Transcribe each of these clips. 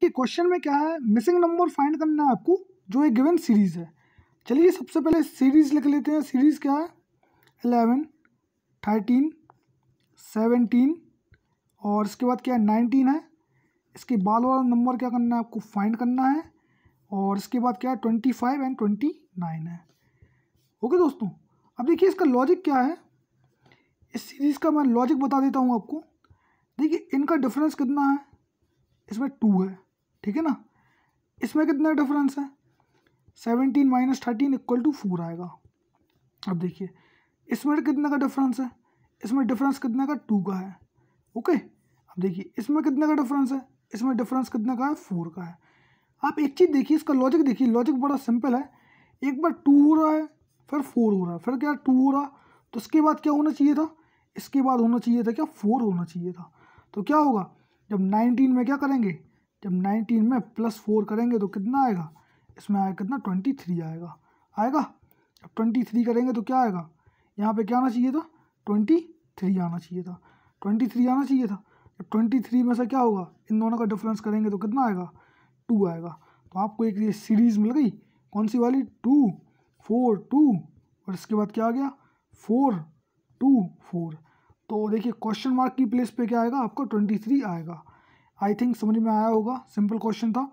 कि क्वेश्चन में क्या है मिसिंग नंबर फाइंड करना है आपको जो एक गिवन सीरीज़ है चलिए सबसे पहले सीरीज़ लिख लेते हैं सीरीज़ क्या है एलेवन थर्टीन सेवनटीन और इसके बाद क्या है नाइनटीन है इसके बाद वाला नंबर क्या करना है आपको फाइंड करना है और इसके बाद क्या है twenty five and twenty nine है ओके दोस्तों अब देखिए इसका लॉजिक क्या है इस सीरीज़ का मैं लॉजिक बता देता हूँ आपको देखिए इनका डिफरेंस कितना है इसमें टू है ठीक है ना इसमें कितना डिफरेंस है seventeen minus thirteen equal to four आएगा अब देखिए इसमें कितने का डिफरेंस है इसमें डिफरेंस कितने का टू का है ओके अब देखिए इसमें कितने का डिफरेंस है इसमें डिफरेंस कितने का है फोर का है आप एक चीज़ देखिए इसका लॉजिक देखिए लॉजिक बड़ा सिंपल है एक बार टू हो रहा है फिर फोर हो रहा है फिर क्या टू हो रहा तो इसके बाद क्या होना चाहिए था इसके बाद होना चाहिए था क्या फोर होना चाहिए था तो क्या होगा जब नाइनटीन में क्या करेंगे जब नाइनटीन में प्लस फोर करेंगे तो कितना आएगा इसमें आएगा कितना ट्वेंटी थ्री आएगा आएगा अब ट्वेंटी थ्री करेंगे तो क्या आएगा यहाँ पे क्या आना चाहिए था ट्वेंटी थ्री आना चाहिए था ट्वेंटी थ्री आना चाहिए था जब ट्वेंटी थ्री में से क्या होगा इन दोनों का डिफरेंस करेंगे तो कितना आएगा टू आएगा तो आपको एक ये सीरीज़ मिल गई कौन सी वाली टू फोर टू और इसके बाद क्या आ गया फोर टू फोर तो देखिए क्वेश्चन मार्क की प्लेस पे क्या आएगा आपका ट्वेंटी थ्री आएगा आई थिंक समझ में आया होगा सिंपल क्वेश्चन था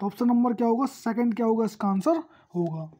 तो ऑप्शन नंबर क्या होगा सेकंड क्या होगा इसका आंसर होगा